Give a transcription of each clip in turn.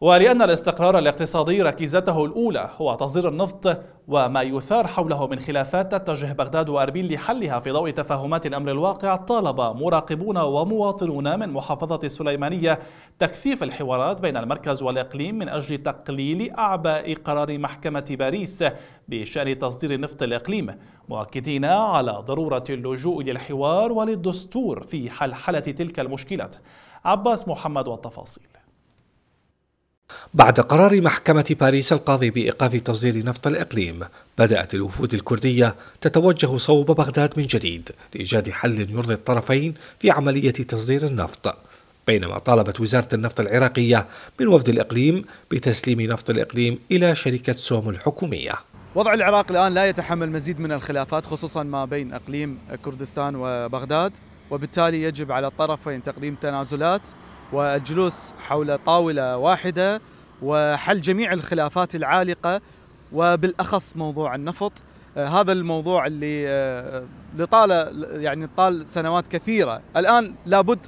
ولأن الاستقرار الاقتصادي ركيزته الأولى هو تصدير النفط وما يثار حوله من خلافات تتجه بغداد وأربيل لحلها في ضوء تفاهمات الأمر الواقع طالب مراقبون ومواطنون من محافظة السليمانية تكثيف الحوارات بين المركز والإقليم من أجل تقليل أعباء قرار محكمة باريس بشأن تصدير نفط الإقليم مؤكدين على ضرورة اللجوء للحوار وللدستور في حلحلة تلك المشكلات عباس محمد والتفاصيل بعد قرار محكمة باريس القاضي بإيقاف تصدير نفط الإقليم بدأت الوفود الكردية تتوجه صوب بغداد من جديد لإيجاد حل يرضي الطرفين في عملية تصدير النفط بينما طالبت وزارة النفط العراقية من وفد الإقليم بتسليم نفط الإقليم إلى شركة سوم الحكومية وضع العراق الآن لا يتحمل مزيد من الخلافات خصوصا ما بين إقليم كردستان وبغداد وبالتالي يجب على الطرفين تقديم تنازلات والجلوس حول طاوله واحده وحل جميع الخلافات العالقه وبالاخص موضوع النفط آه، هذا الموضوع اللي آه، لطال يعني طال سنوات كثيره الان لابد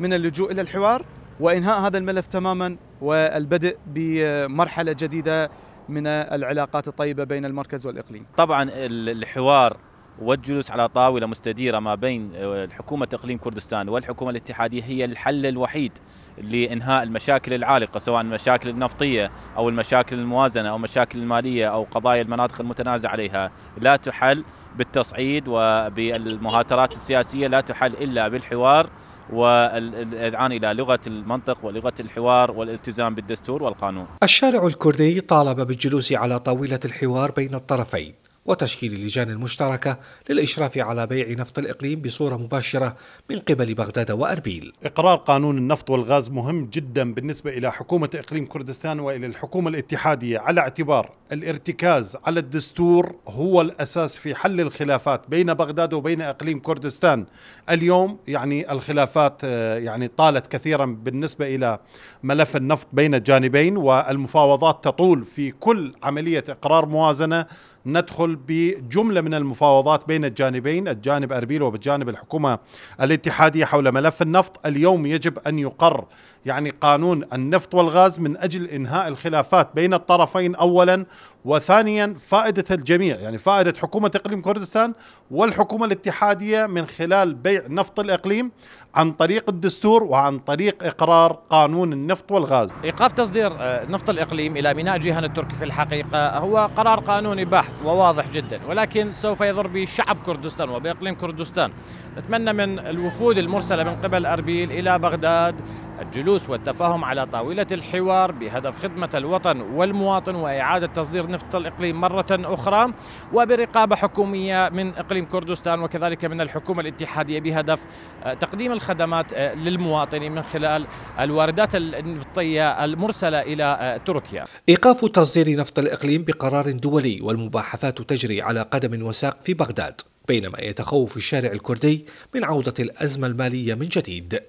من اللجوء الى الحوار وانهاء هذا الملف تماما والبدء بمرحله جديده من العلاقات الطيبه بين المركز والاقليم. طبعا الحوار والجلوس على طاولة مستديرة ما بين آه، الحكومة إقليم كردستان والحكومة الاتحادية هي الحل الوحيد لإنهاء المشاكل العالقة سواء المشاكل النفطية أو المشاكل الموازنة أو المشاكل المالية أو قضايا المناطق المتنازع عليها لا تحل بالتصعيد وبالمهاترات السياسية لا تحل إلا بالحوار والإذعان إلى لغة المنطق ولغة الحوار والالتزام بالدستور والقانون الشارع الكردي طالب بالجلوس على طاولة الحوار بين الطرفين وتشكيل اللجان المشتركة للإشراف على بيع نفط الإقليم بصورة مباشرة من قبل بغداد وأربيل إقرار قانون النفط والغاز مهم جدا بالنسبة إلى حكومة إقليم كردستان وإلى الحكومة الاتحادية على اعتبار الارتكاز على الدستور هو الأساس في حل الخلافات بين بغداد وبين إقليم كردستان اليوم يعني الخلافات آه، يعني طالت كثيرا بالنسبة إلى ملف النفط بين الجانبين والمفاوضات تطول في كل عملية إقرار موازنة ندخل بجملة من المفاوضات بين الجانبين الجانب أربيل وبالجانب الحكومة الاتحادية حول ملف النفط اليوم يجب أن يقر يعني قانون النفط والغاز من اجل انهاء الخلافات بين الطرفين اولا وثانيا فائده الجميع يعني فائده حكومه اقليم كردستان والحكومه الاتحاديه من خلال بيع نفط الاقليم عن طريق الدستور وعن طريق اقرار قانون النفط والغاز. ايقاف تصدير آه، نفط الاقليم الى ميناء جيهان التركي في الحقيقه هو قرار قانوني بحت وواضح جدا ولكن سوف يضر بشعب كردستان وباقليم كردستان. نتمنى من الوفود المرسله من قبل اربيل الى بغداد الجلوس والتفاهم على طاولة الحوار بهدف خدمة الوطن والمواطن وإعادة تصدير نفط الإقليم مرة أخرى وبرقابة حكومية من إقليم كردستان وكذلك من الحكومة الاتحادية بهدف آه، تقديم الخدمات آه، للمواطن من خلال الواردات النفطية المرسلة إلى آه، تركيا إيقاف تصدير نفط الإقليم بقرار دولي والمباحثات تجري على قدم وساق في بغداد بينما يتخوف الشارع الكردي من عودة الأزمة المالية من جديد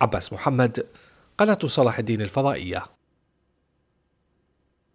عباس محمد قناة صلاح الدين الفضائية